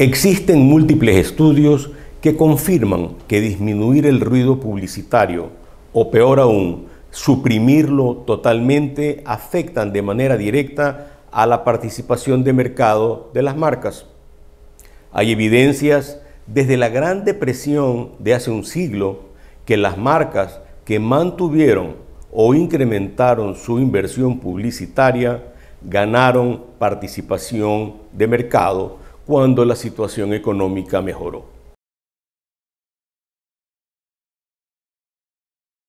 Existen múltiples estudios que confirman que disminuir el ruido publicitario o peor aún, suprimirlo totalmente afectan de manera directa a la participación de mercado de las marcas. Hay evidencias desde la Gran Depresión de hace un siglo que las marcas que mantuvieron o incrementaron su inversión publicitaria ganaron participación de mercado cuando la situación económica mejoró.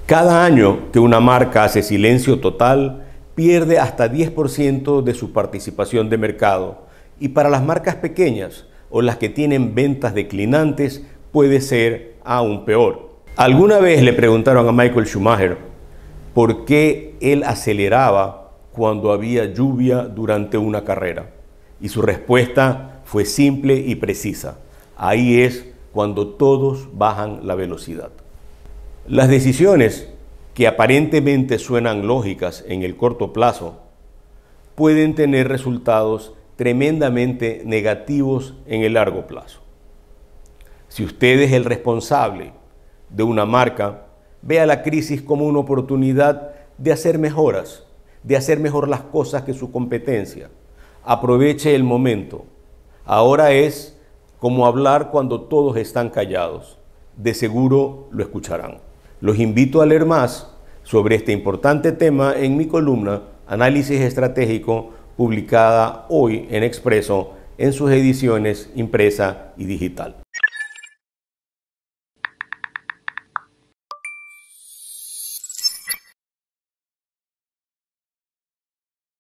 Cada año que una marca hace silencio total, pierde hasta 10% de su participación de mercado y para las marcas pequeñas o las que tienen ventas declinantes puede ser aún peor. Alguna vez le preguntaron a Michael Schumacher por qué él aceleraba cuando había lluvia durante una carrera. Y su respuesta fue simple y precisa. Ahí es cuando todos bajan la velocidad. Las decisiones que aparentemente suenan lógicas en el corto plazo pueden tener resultados tremendamente negativos en el largo plazo. Si usted es el responsable de una marca, vea la crisis como una oportunidad de hacer mejoras, de hacer mejor las cosas que su competencia aproveche el momento. Ahora es como hablar cuando todos están callados. De seguro lo escucharán. Los invito a leer más sobre este importante tema en mi columna Análisis Estratégico, publicada hoy en Expreso en sus ediciones impresa y digital.